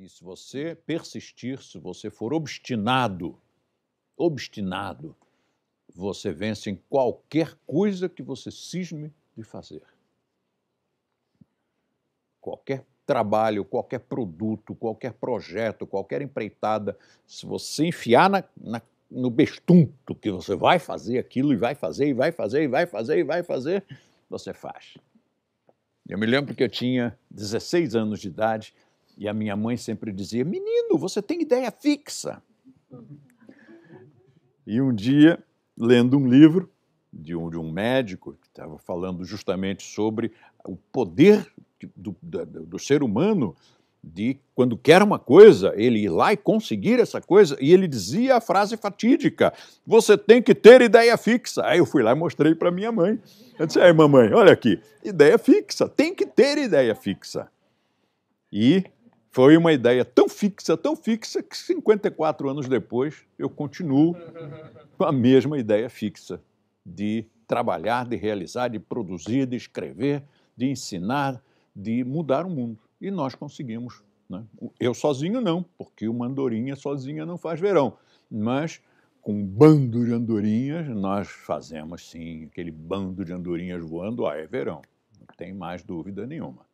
E se você persistir, se você for obstinado, obstinado, você vence em qualquer coisa que você cisme de fazer. Qualquer trabalho, qualquer produto, qualquer projeto, qualquer empreitada, se você enfiar na, na, no bestunto que você vai fazer aquilo e vai fazer e vai fazer e vai fazer e vai fazer, você faz. Eu me lembro que eu tinha 16 anos de idade e a minha mãe sempre dizia: Menino, você tem ideia fixa. E um dia, lendo um livro de um, de um médico que estava falando justamente sobre o poder do, do, do ser humano de quando quer uma coisa, ele ir lá e conseguir essa coisa, e ele dizia a frase fatídica: você tem que ter ideia fixa. Aí eu fui lá e mostrei para minha mãe. Eu disse: aí, mamãe, olha aqui, ideia fixa, tem que ter ideia fixa. E foi uma ideia tão fixa, tão fixa, que 54 anos depois eu continuo com a mesma ideia fixa de trabalhar, de realizar, de produzir, de escrever, de ensinar, de mudar o mundo. E nós conseguimos. Né? Eu sozinho não, porque uma andorinha sozinha não faz verão. Mas com um bando de andorinhas, nós fazemos sim aquele bando de andorinhas voando, ah, é verão. Não tem mais dúvida nenhuma.